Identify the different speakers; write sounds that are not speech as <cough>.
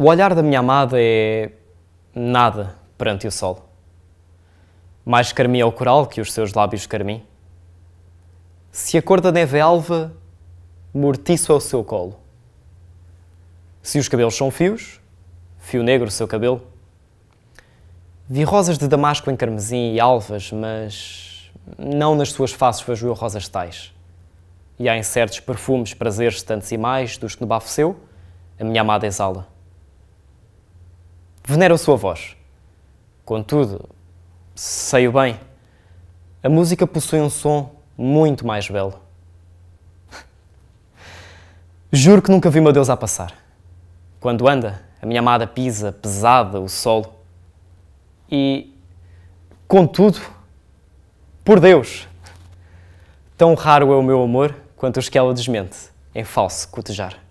Speaker 1: O olhar da minha amada é nada perante o sol. Mais carmim é o coral que os seus lábios carmim. Se a cor da neve é alva, mortiço é o seu colo. Se os cabelos são fios, fio negro o seu cabelo. Vi rosas de damasco em carmesim e alvas, mas não nas suas faces vejo rosas tais. E há em certos perfumes prazeres tantos e mais dos que no bafo seu a minha amada exala venero a sua voz. Contudo, sei o bem, a música possui um som muito mais belo. <laughs> Juro que nunca vi uma Deus a passar. Quando anda, a minha amada pisa pesada o solo. E, contudo, por Deus, tão raro é o meu amor quanto os que ela desmente em falso cotejar.